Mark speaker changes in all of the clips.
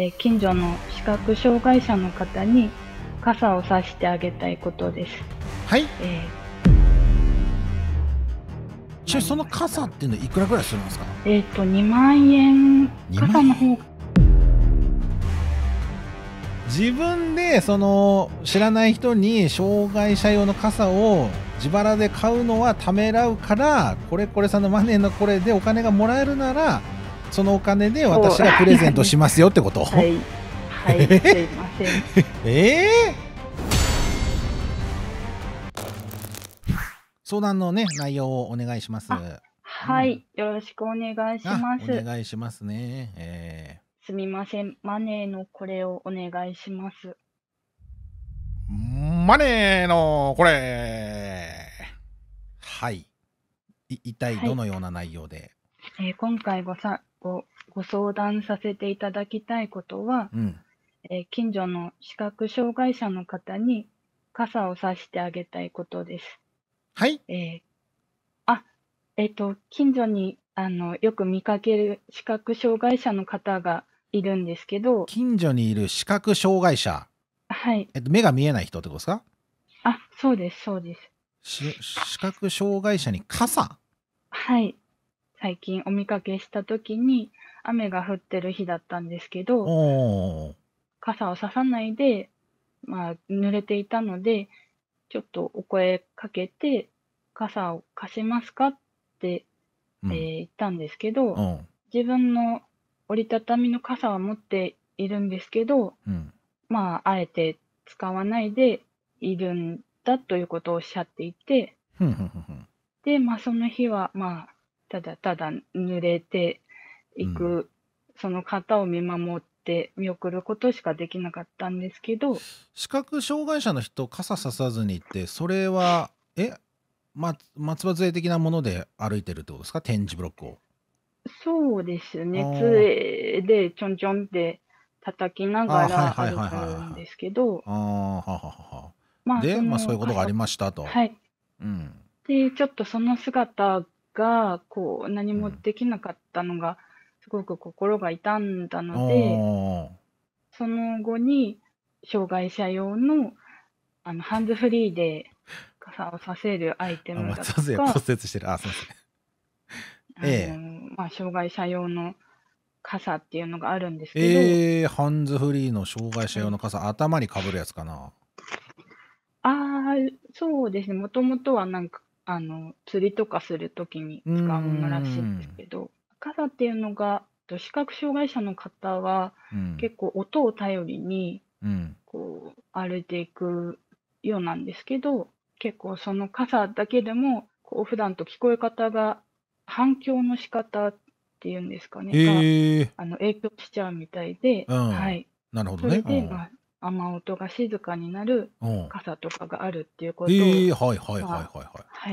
Speaker 1: え近所の視覚障害者の方に傘をさしてあげたいことです。はい、えー、その
Speaker 2: 傘っていうのいくらぐらいするんですか。えっ、ー、と2万円傘の方自分でその知らない人に障害者用の傘を自腹で買うのはためらうからこれこれさんのマネーのこれでお金がもらえるならそのお金で私がプレゼントしますよってことはい、はい、すいませんええー相談のね内容をお願いします。
Speaker 1: はい、うん、よろしくお願いします。お
Speaker 2: 願いしますね。え
Speaker 1: ー、すみません、マネーのこれをお願いします。
Speaker 2: マネーのこれ。はい。い一体どのような内容で。
Speaker 1: はい、えー、今回ごさごご相談させていただきたいことは、うん。えー近所の視覚障害者の方に傘をさしてあげたいことです。はい。ええ。あ、えっと、近所に、あの、よく見かける視覚障害者の方がいるんで
Speaker 2: すけど近所にいる視覚障害者。はい。えっと、目が見えない人ってことですか
Speaker 1: あ、そうですそうで
Speaker 2: す。視覚障害者に傘は
Speaker 1: い。最近お見かけした時に、雨が降ってる日だったんですけ
Speaker 2: ど、
Speaker 1: 傘をささないで、まあ、濡れていたので、ちょっとお声かけて、傘を貸しますかって、うえー言ったんですけど、自分の折りたたみの傘は持っているんですけど、うん。まあ、あえて使わないでいるんだということをおっしゃっていて、で、まあ、その日は、まあ、ただただ濡れていく、うん、その方を見守って見送ることしかできなかったんですけど
Speaker 2: 視覚障害者の人傘ささずにってそれはえま、松葉杖的なもので歩いてるってことですか点字ブロックを
Speaker 1: そうですね杖でちょんちょんって叩きながら歩くんですけど
Speaker 2: あ、
Speaker 1: で、まあ、そういうことがあり
Speaker 2: ましたと。はい、うん、
Speaker 1: でちょっとその姿が、こう、何もできなかったのが、すごく心が痛んだので、その後に、障害者用の、あの、ハンズフリーで傘をさせるアイテムだと骨折
Speaker 2: してる。あ、すいません。あえ
Speaker 1: え。まあ、障害者用の傘っていうのがあるんですけど、え
Speaker 2: えハンズフリーの障害者用の傘、頭にかぶるやつかな。
Speaker 1: ああ、そうですね。もともとはなんかあの、釣りとかする時に使うものらしいんですけど、傘っていうのが、視覚障害者の方はうん。結構音を頼りに、うん。こう、歩いていくようなんですけど、結構その傘だけでも、こう、普段と聞こえ方が、反響の仕方っていうんですかね、が、あの、影響しちゃうみたいで、うはい。なるほどそれで、ん。雨音が静かになるうん。傘とかがあるっていうことええ、を、はいはいはいはいは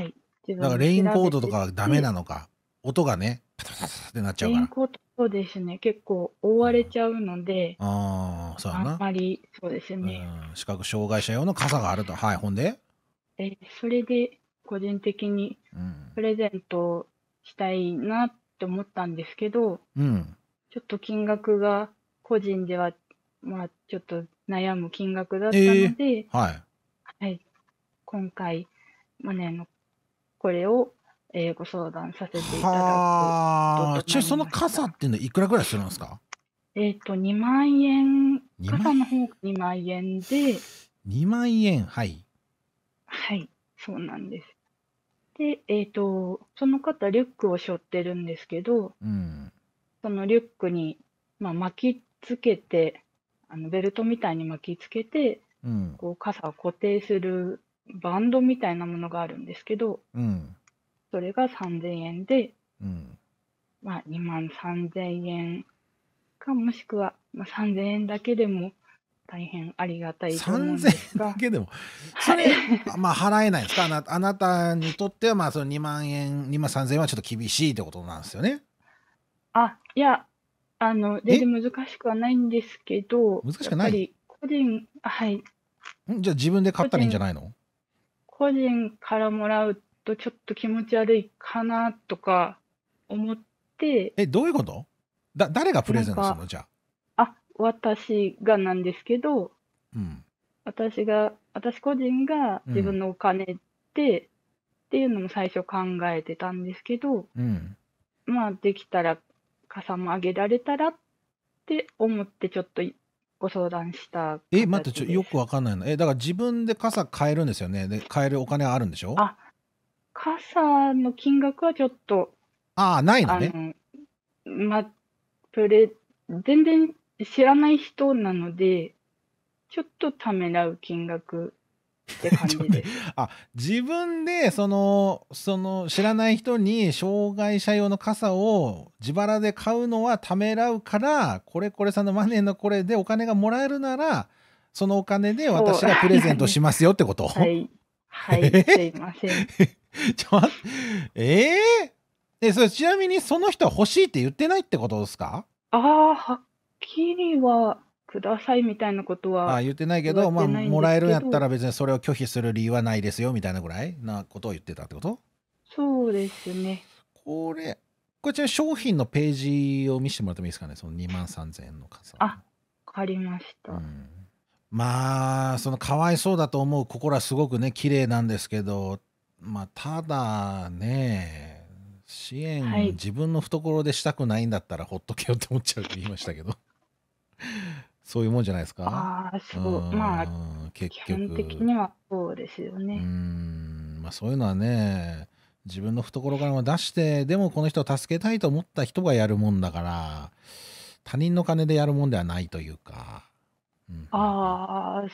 Speaker 1: い。はい、だからレインコートとてか
Speaker 2: ダメなのか、音がね、パタパタってなっちゃレうイかンら。
Speaker 1: コート、そうですね、結構覆われちゃうので、
Speaker 2: ああ、そうやあんな。ま
Speaker 1: り、そうですうね。ん、
Speaker 2: 視覚障害者用の傘があると。はい、ほんで
Speaker 1: えそれで個人的にうプレゼントしたいなって思ったんですけど、うん。ちょっと金額が個人では、まあ、ちょっと悩む金額だったので、はい。はい、今回、マネーのこれを、えー、ご相談させていただくと
Speaker 2: あ、ちなみにその傘っていうのはいくらぐらいするんですか
Speaker 1: えっ、と、2万円、傘の方が2万円で、
Speaker 2: 2万円、はい。
Speaker 1: はい、そうなんです。で、えっ、と、その方、リュックを背負ってるんですけど、うん、そのリュックに、まあ、巻きつけて、あのベルトみたいに巻きつけて、うん、こう傘を固定するバンドみたいなものがあるんですけど、うん、それが3000円で、うん、まあ、2万3000円かもしくは、まあ、3000円だけでも大変ありがたいと思うんですが3000円だ
Speaker 2: けでもそれ、まあ払えないですかあなあなたにとってはまあその2万円2万3000円はちょっと厳しいってことなんですよね
Speaker 1: あいやあの、全然難しくはないんですけど、難しくないやっぱり個人、あはい、
Speaker 2: じゃあ自分で買ったらいいんじゃないの
Speaker 1: 個人からもらうとちょっと気持ち悪いかなとか思って、え、どういうこ
Speaker 2: とだ誰がプレゼントするのじゃ
Speaker 1: あ。あ、私がなんですけど、うん、私が、私個人が自分のお金で、っていうのも最初考えてたんですけど、うん、まあできたらかさもあげられたらって思ってちょっとご相談した
Speaker 2: え、待って、ちょ、よくわかんないのえ、だから自分で傘買えるんですよね。で、買えるお金あるんでしょあ、
Speaker 1: 傘の金額はちょっと。ああ、ないのね。あま、それ、全然知らない人なので、ちょっとためらう金額って
Speaker 2: 感じで あ自分でそのその知らない人に障害者用の傘を自腹で買うのはためらうからこれこれさんのマネーのこれでお金がもらえるならそのお金で私がプレゼントしますよってこと はい、
Speaker 1: はい、す
Speaker 2: いません。ちょえー、えそれちなみにその人は欲しいって言ってないってことですか
Speaker 1: あはっきりはくださいみたいなことはあ
Speaker 2: 言ってないけど、まあ、もらえるんやったら別にそれを拒否する理由はないですよみたいなぐらいなことを言ってたってこと
Speaker 1: そうですね。
Speaker 2: これ、こちら商品のページを見せてもらってもいいですかね、その2万3000円の傘。
Speaker 1: あ、分かりまし
Speaker 2: た。うん、まあ、そのかわいそうだと思う心はすごくね、綺麗なんですけど、まあ、ただね、支援、はい、自分の懐でしたくないんだったらほっとけよって思っちゃうって言いましたけどそういうもんじゃないですか
Speaker 1: ああ、そう。まあ、
Speaker 2: ーん、結基本的
Speaker 1: にはそうで
Speaker 2: すようね。ん、まあそういうのはね、自分の懐からも出して、でもこの人を助けたいと思った人がやるもんだから、他人の金でやるもんではないというか。
Speaker 1: うんああ、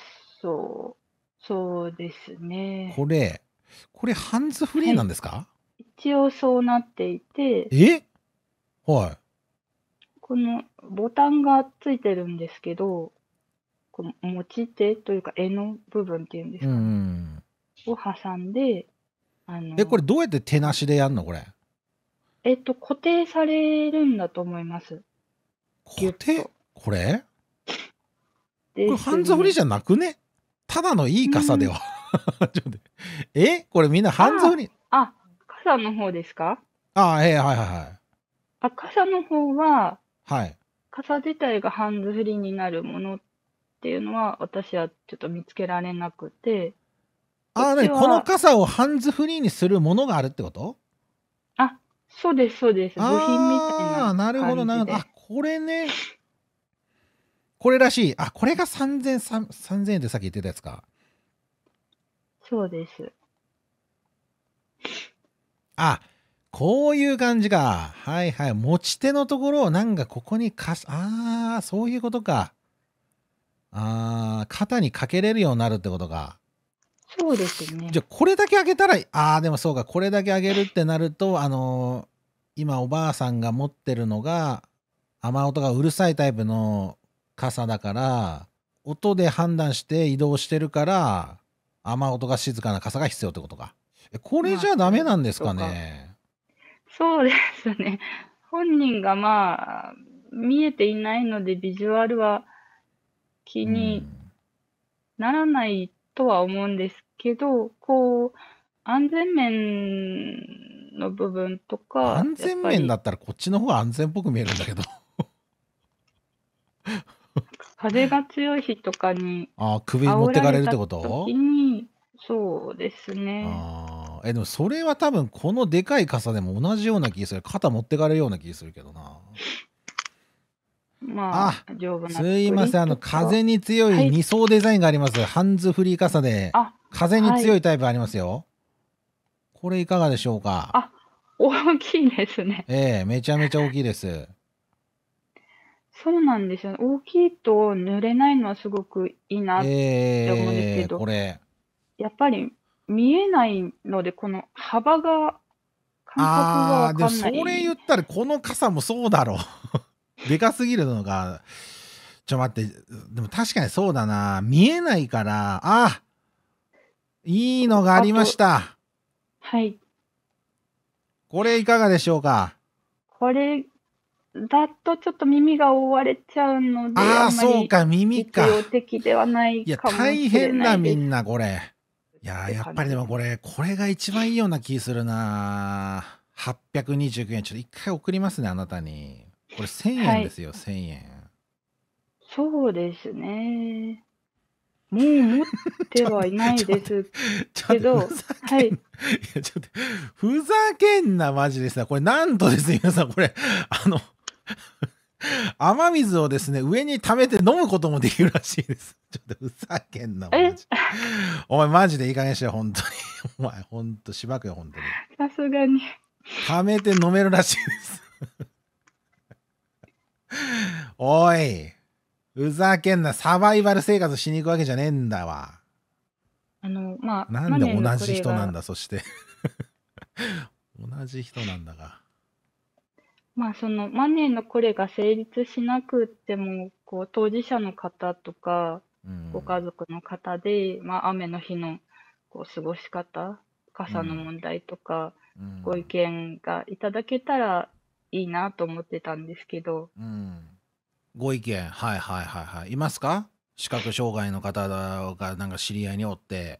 Speaker 1: そう。そうですね。こ
Speaker 2: れ、こ
Speaker 1: れハンズフリーなんですか一応そうなっていて、
Speaker 2: えはい。
Speaker 1: このボタンがついてるんですけど、この持ち手というか、柄の部分っていうんです
Speaker 2: か、ね、
Speaker 1: を挟んで、あのえ、
Speaker 2: これどうやって手なしでやるのこれ。
Speaker 1: えっと、固定されるんだと思います。固定
Speaker 2: これこれハンズフリーじゃなくねただのいい傘では。ちょっとえこれみんなハンズフリ
Speaker 1: ーあ、傘の方ですか
Speaker 2: ああ、ええはいはいはい。
Speaker 1: あ、傘の方は、はい。傘自体がハンズフリーになるものっていうのは、私はちょっと見つけられなくて、
Speaker 2: ああ、ねこの傘をハンズフリーにするものがあるってことあ、そうです、そうです。部品みたいああななるほど、なるほど。あ、これね。これらしい。あ、これが3000、3 3000円でさっき言ってたやつか。
Speaker 1: そうです。
Speaker 2: あ、こういう感じか。はいはい。持ち手のところをなんかここにかす、ああ、そういうことか。ああ、肩にかけれるようになるってことか。そうですね。じゃあ、これだけ上げたら、ああ、でもそうか、これだけ上げるってなると、あのー、今おばあさんが持ってるのが、雨音がうるさいタイプの傘だから、音で判断して移動してるから、雨音が静かな傘が必要ってことか。えこれじゃダメなんですかね。そう
Speaker 1: ですね。本人がまあ、見えていないので、ビジュアルは気にならないとは思うんですけど、こう、安全面の部分とか、安全面だ
Speaker 2: ったらこっちの方が安全っぽく見えるんだけど。
Speaker 1: 風が強い日とかに
Speaker 2: ああ、首持ってかれるってこと
Speaker 1: そうですね。
Speaker 2: えでもそれは多分このでかい傘でも同じような気する肩持ってかれるような気するけどな
Speaker 1: まあすいませんあの風に強い2
Speaker 2: 層デザインがあります、はい、ハンズフリー傘で風に強いタイプありますよ、はい、これいかがでしょうかあ
Speaker 1: 大きいですね
Speaker 2: ええめちゃめちゃ大きいです
Speaker 1: そうなんですよ、ね、大きいと濡れないのはすごくいいなって思うんですけど、えー、これやっぱり見えないので、この幅が、
Speaker 2: 感覚がああ、でもそれ言ったらこの傘もそうだろう。でかすぎるのが、ちょ待って、でも確かにそうだな。見えないから、あいいのがありました。はい。これいかがでしょうか
Speaker 1: これだとちょっと耳が覆われちゃうので、ああそうか、
Speaker 2: 耳か。い
Speaker 1: や、大変だ、みん
Speaker 2: な、これ。いややっぱりでもこれ、これが一番いいような気するな829円。ちょっと一回送りますね、あなたに。これ1000円ですよ、はい、1000円。
Speaker 1: そうですね。もう持ってはいないです
Speaker 2: けど、はい。いや、ちょっと、ふざけんな、マジでさ。これなんとですね、皆さん、これ、あの雨水をですね、上に溜めて飲むこともできるらしいです。ちょっとふざけんな、お前マジでいい加減して、本当に。お前、んとしばくよ、本当に。さすがに。溜めて飲めるらしいです。おい、ふざけんな、サバイバル生活しに行くわけじゃねえんだわ。
Speaker 1: あの、まあ、なんで同じ人なん
Speaker 2: だ、そして。同じ人なんだが。
Speaker 1: まあ、そのマネーのこれが成立しなくてもこう当事者の方とかうんご家族の方で、まあ、雨の日のこう過ごし方傘の問題とかうご意見がいただけたらいいなと思ってたんですけど
Speaker 2: うんご意見はいはいはいはいいますか視覚障害の方がなんか知り合いにおって、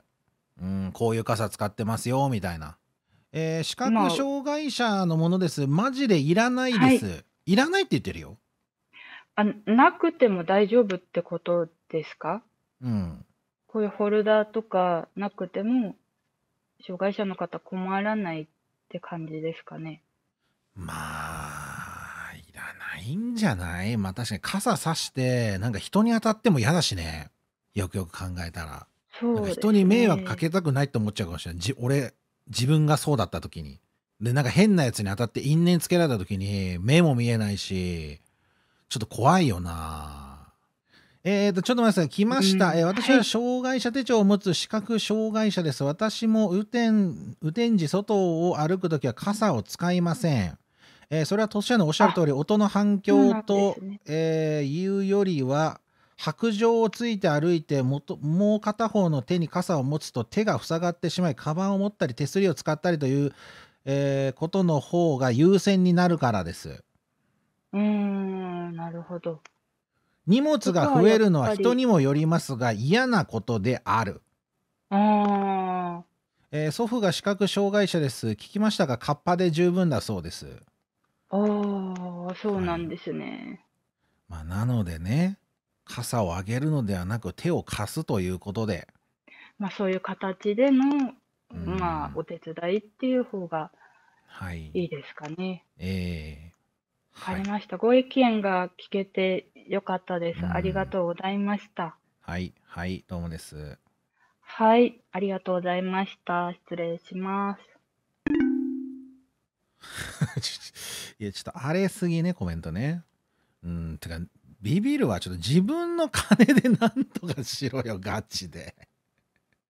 Speaker 2: うん、こういう傘使ってますよみたいなえー、視覚障害者のものです。マジでいらないです。いらないって言ってるよ。あ、なくても大
Speaker 1: 丈夫ってことですか？うん。こういうホルダーとかなくても、障害者の方困らないって感じですかね？ま
Speaker 2: あ、いらないんじゃない？まあ、確かに傘さして、なんか人に当たっても嫌だしね。よくよく考えたら。
Speaker 1: そうで人に迷惑か
Speaker 2: けたくないって思っちゃうかもしれない。じ俺自分がそうだった時に。で、なんか変なやつに当たって因縁つけられた時に、目も見えないし、ちょっと怖いよなえーと、ちょっと待ってください。来ました。えー、私は障害者手帳を持つ視覚障害者です。私も雨天、雨天時、外を歩く時は傘を使いません。えー、それは年上のおっしゃる通り、音の反響と、ねえー、いうよりは、白杖をついて歩いてもう片方の手に傘を持つと手が塞がってしまいカバンを持ったり手すりを使ったりという、えー、ことの方が優先になるからです。
Speaker 1: うーんなるほど。
Speaker 2: 荷物が増えるのは人にもよりますが嫌なことである。あえー、祖父が視覚障害者です。聞きましたがカッパで十分だそうです。
Speaker 1: ああそうなんですね。
Speaker 2: はい、まあ、なのでね傘を上げるのではなく手を貸すということで。
Speaker 1: まあ、そういう形での、うん、まあ、お手伝いっていう方がはい、いいですかね。えー、わかりました、はい、ご意見が聞けてよかったです。ありがとうございました。
Speaker 2: はい、はい、どうもです。
Speaker 1: はい、ありがとうございました。失礼しま
Speaker 2: す。いや、ちょっと荒れすぎね、コメントね。うん、てか、ビビるはちょっと自分の金でなんとかしろよ、ガチで。